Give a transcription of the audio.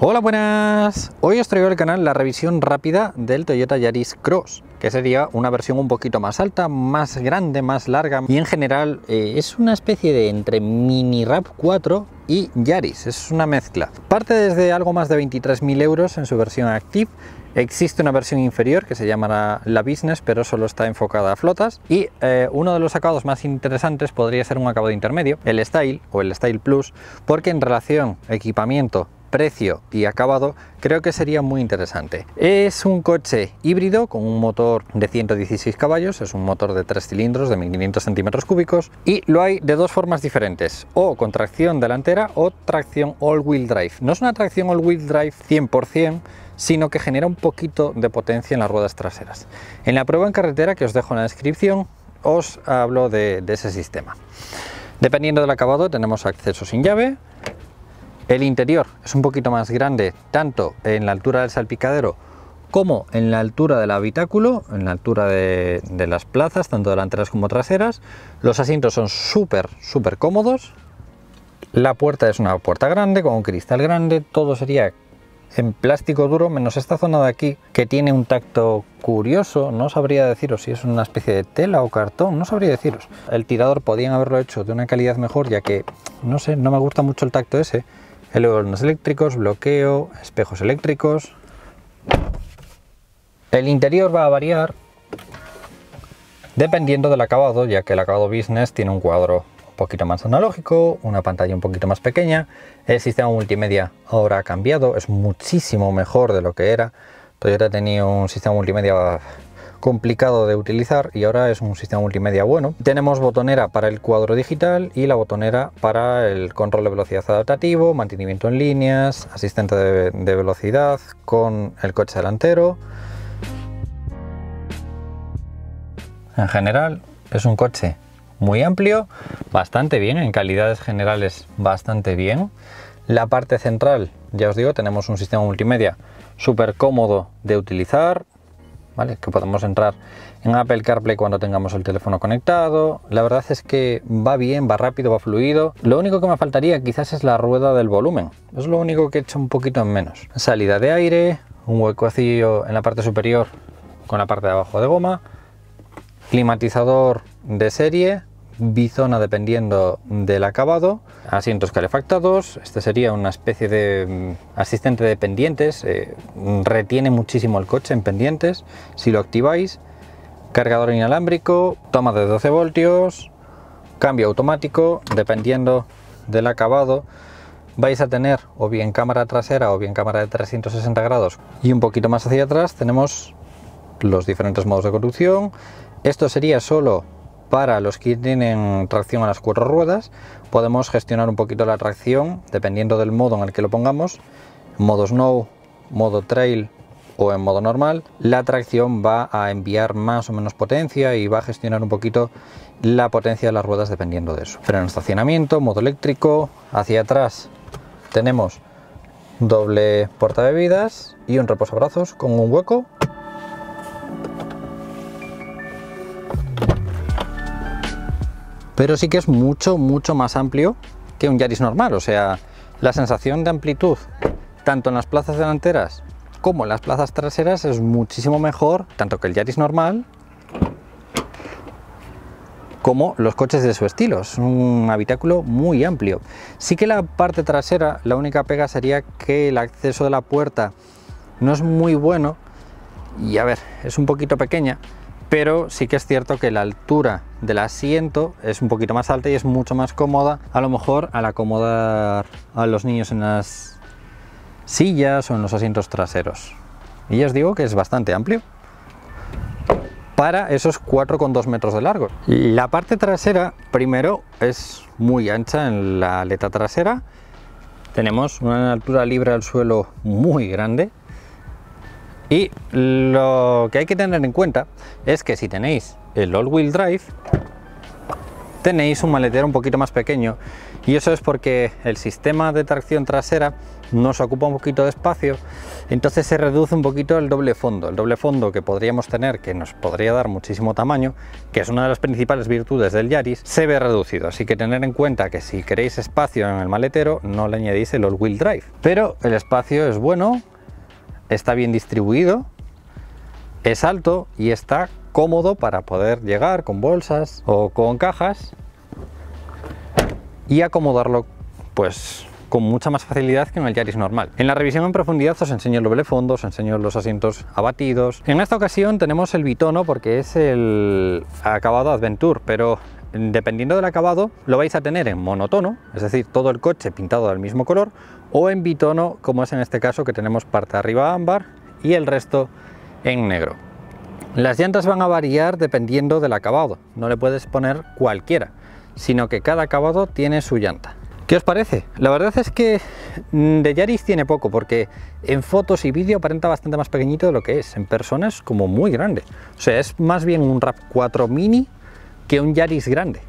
Hola, buenas. Hoy os traigo al canal la revisión rápida del Toyota Yaris Cross, que sería una versión un poquito más alta, más grande, más larga y en general eh, es una especie de entre Mini rap 4 y Yaris, es una mezcla. Parte desde algo más de 23.000 euros en su versión Active, Existe una versión inferior que se llamará la Business, pero solo está enfocada a flotas. Y eh, uno de los acabados más interesantes podría ser un acabado intermedio, el Style o el Style Plus, porque en relación equipamiento precio y acabado, creo que sería muy interesante. Es un coche híbrido con un motor de 116 caballos, es un motor de 3 cilindros de 1500 centímetros cúbicos y lo hay de dos formas diferentes, o con tracción delantera o tracción all-wheel drive. No es una tracción all-wheel drive 100%, sino que genera un poquito de potencia en las ruedas traseras. En la prueba en carretera que os dejo en la descripción, os hablo de, de ese sistema. Dependiendo del acabado tenemos acceso sin llave, el interior es un poquito más grande, tanto en la altura del salpicadero como en la altura del habitáculo, en la altura de, las plazas, tanto delanteras como traseras. Los asientos son súper, súper cómodos. La puerta es una puerta grande, con un cristal grande. Todo sería en plástico duro, menos esta zona de aquí, que tiene un tacto curioso. No sabría deciros si es una especie de tela o cartón, no sabría deciros. El tirador podían haberlo hecho de una calidad mejor, ya que, no sé, no me gusta mucho el tacto ese hornos eléctricos, bloqueo, espejos eléctricos. El interior va a variar dependiendo del acabado, ya que el acabado business tiene un cuadro un poquito más analógico, una pantalla un poquito más pequeña. El sistema multimedia ahora ha cambiado, es muchísimo mejor de lo que era. Toyota tenía un sistema multimedia complicado de utilizar y ahora es un sistema multimedia bueno. Tenemos botonera para el cuadro digital y la botonera para el control de velocidad adaptativo, mantenimiento en líneas, asistente de, velocidad con el coche delantero. En general es un coche muy amplio, bastante bien, en calidades generales bastante bien. La parte central, ya os digo, tenemos un sistema multimedia súper cómodo de utilizar, que podemos entrar en Apple CarPlay cuando tengamos el teléfono conectado. La verdad es que va bien, va rápido, va fluido. Lo único que me faltaría quizás es la rueda del volumen. Es lo único que he hecho un poquito en menos. Salida de aire, un huecocillo en la parte superior con la parte de abajo de goma, climatizador de serie bizona dependiendo del acabado, asientos calefactados, este sería una especie de mm, asistente de pendientes, eh, retiene muchísimo el coche en pendientes, si lo activáis, cargador inalámbrico, toma de 12 voltios, cambio automático, dependiendo del acabado, vais a tener o bien cámara trasera o bien cámara de 360 grados y un poquito más hacia atrás tenemos los diferentes modos de conducción, esto sería solo para los que tienen tracción a las cuatro ruedas, podemos gestionar un poquito la tracción dependiendo del modo en el que lo pongamos, modo snow, modo trail o en modo normal, la tracción va a enviar más o menos potencia y va a gestionar un poquito la potencia de las ruedas dependiendo de eso. Freno estacionamiento, modo eléctrico, hacia atrás tenemos doble porta bebidas y un reposabrazos con un hueco pero sí que es mucho, mucho más amplio que un Yaris normal. O sea, la sensación de amplitud, tanto en las plazas delanteras como en las plazas traseras, es muchísimo mejor, tanto que el Yaris normal como los coches de su estilo. Es un habitáculo muy amplio. Sí que la parte trasera, la única pega sería que el acceso de la puerta no es muy bueno y a ver, es un poquito pequeña, pero sí que es cierto que la altura del asiento es un poquito más alta y es mucho más cómoda, a lo mejor al acomodar a los niños en las sillas o en los asientos traseros. Y ya os digo que es bastante amplio para esos 4,2 metros de largo. La parte trasera, primero, es muy ancha en la aleta trasera. Tenemos una altura libre al suelo muy grande, y lo que hay que tener en cuenta es que si tenéis el all-wheel drive, tenéis un maletero un poquito más pequeño y eso es porque el sistema de tracción trasera nos ocupa un poquito de espacio entonces se reduce un poquito el doble fondo el doble fondo que podríamos tener que nos podría dar muchísimo tamaño que es una de las principales virtudes del Yaris se ve reducido así que tener en cuenta que si queréis espacio en el maletero no le añadís el all wheel drive pero el espacio es bueno está bien distribuido, es alto y está cómodo para poder llegar con bolsas o con cajas y acomodarlo pues con mucha más facilidad que en el Yaris normal. En la revisión en profundidad os enseño el doble fondo, os enseño los asientos abatidos. En esta ocasión tenemos el bitono porque es el acabado Adventure, pero dependiendo del acabado lo vais a tener en monotono, es decir, todo el coche pintado del mismo color, o en bitono, como es en este caso que tenemos parte arriba ámbar y el resto en negro. Las llantas van a variar dependiendo del acabado, no le puedes poner cualquiera, sino que cada acabado tiene su llanta. ¿Qué os parece? La verdad es que mm, de Yaris tiene poco, porque en fotos y vídeo aparenta bastante más pequeñito de lo que es. En personas como muy grande. O sea, es más bien un rap 4 mini que un Yaris grande.